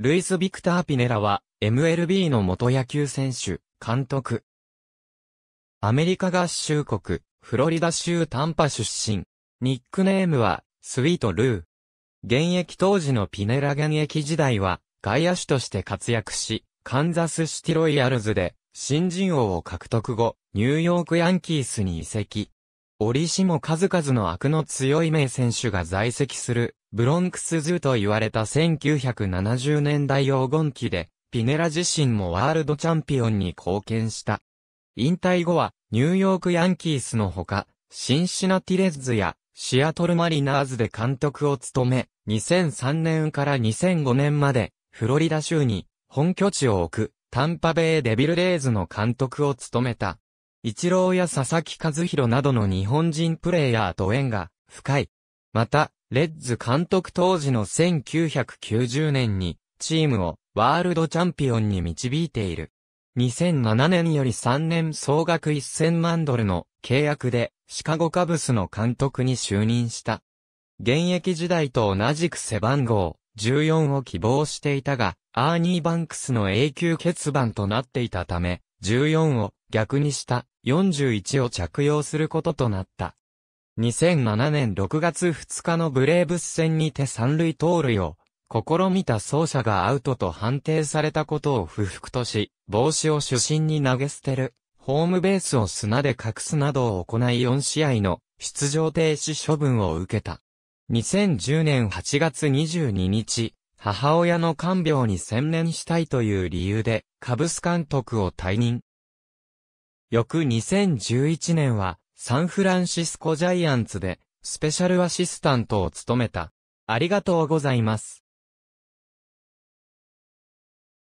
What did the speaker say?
ルイス・ビクター・ピネラは、MLB の元野球選手、監督。アメリカ合衆国、フロリダ州タンパ出身。ニックネームは、スウィート・ルー。現役当時のピネラ現役時代は、外野手として活躍し、カンザスシティロイヤルズで、新人王を獲得後、ニューヨークヤンキースに移籍。折しも数々の悪の強い名選手が在籍する、ブロンクスズと言われた1970年代黄金期で、ピネラ自身もワールドチャンピオンに貢献した。引退後は、ニューヨークヤンキースのほか、シンシナティレッズや、シアトルマリナーズで監督を務め、2003年から2005年まで、フロリダ州に、本拠地を置く、タンパベイデビルレイズの監督を務めた。一郎や佐々木和弘などの日本人プレイヤーと縁が深い。また、レッズ監督当時の1990年に、チームをワールドチャンピオンに導いている。2007年より3年総額1000万ドルの契約でシカゴカブスの監督に就任した。現役時代と同じく背番号14を希望していたが、アーニー・バンクスの永久欠番となっていたため、14を逆にした。41を着用することとなった。2007年6月2日のブレーブス戦にて三塁盗塁を試みた走者がアウトと判定されたことを不服とし、帽子を主審に投げ捨てる、ホームベースを砂で隠すなどを行い4試合の出場停止処分を受けた。2010年8月22日、母親の看病に専念したいという理由で、カブス監督を退任。翌2011年は、サンフランシスコジャイアンツで、スペシャルアシスタントを務めた。ありがとうございます。